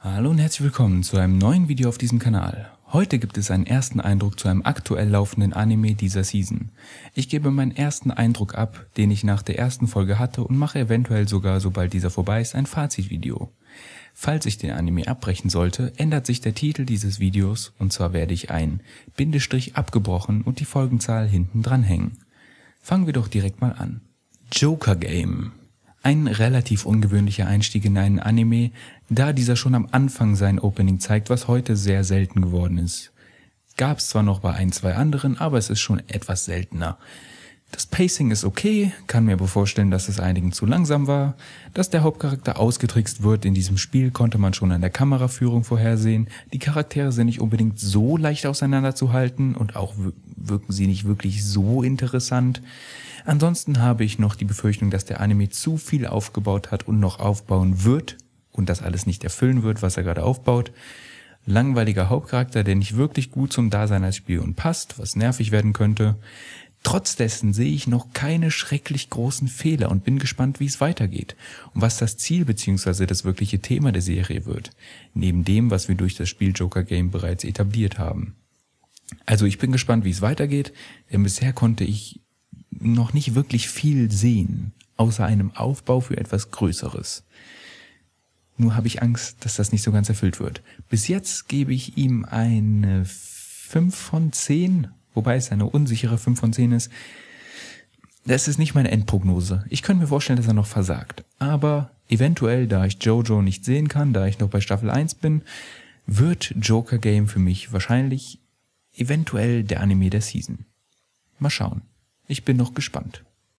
Hallo und herzlich willkommen zu einem neuen Video auf diesem Kanal. Heute gibt es einen ersten Eindruck zu einem aktuell laufenden Anime dieser Season. Ich gebe meinen ersten Eindruck ab, den ich nach der ersten Folge hatte und mache eventuell sogar, sobald dieser vorbei ist, ein Fazitvideo. Falls ich den Anime abbrechen sollte, ändert sich der Titel dieses Videos und zwar werde ich ein Bindestrich abgebrochen und die Folgenzahl hinten dranhängen. Fangen wir doch direkt mal an. Joker Game ein relativ ungewöhnlicher Einstieg in einen Anime, da dieser schon am Anfang sein Opening zeigt, was heute sehr selten geworden ist. Gab's zwar noch bei ein, zwei anderen, aber es ist schon etwas seltener. Das Pacing ist okay, kann mir aber vorstellen, dass es einigen zu langsam war. Dass der Hauptcharakter ausgetrickst wird in diesem Spiel, konnte man schon an der Kameraführung vorhersehen. Die Charaktere sind nicht unbedingt so leicht auseinanderzuhalten und auch wirken sie nicht wirklich so interessant. Ansonsten habe ich noch die Befürchtung, dass der Anime zu viel aufgebaut hat und noch aufbauen wird und das alles nicht erfüllen wird, was er gerade aufbaut langweiliger Hauptcharakter, der nicht wirklich gut zum Dasein als Spion passt, was nervig werden könnte. Trotz dessen sehe ich noch keine schrecklich großen Fehler und bin gespannt, wie es weitergeht und was das Ziel bzw. das wirkliche Thema der Serie wird, neben dem, was wir durch das Spiel Joker Game bereits etabliert haben. Also ich bin gespannt, wie es weitergeht, denn bisher konnte ich noch nicht wirklich viel sehen, außer einem Aufbau für etwas Größeres. Nur habe ich Angst, dass das nicht so ganz erfüllt wird. Bis jetzt gebe ich ihm eine 5 von 10 wobei es eine unsichere 5 von 10 ist. Das ist nicht meine Endprognose. Ich könnte mir vorstellen, dass er noch versagt. Aber eventuell, da ich Jojo nicht sehen kann, da ich noch bei Staffel 1 bin, wird Joker Game für mich wahrscheinlich eventuell der Anime der Season. Mal schauen. Ich bin noch gespannt.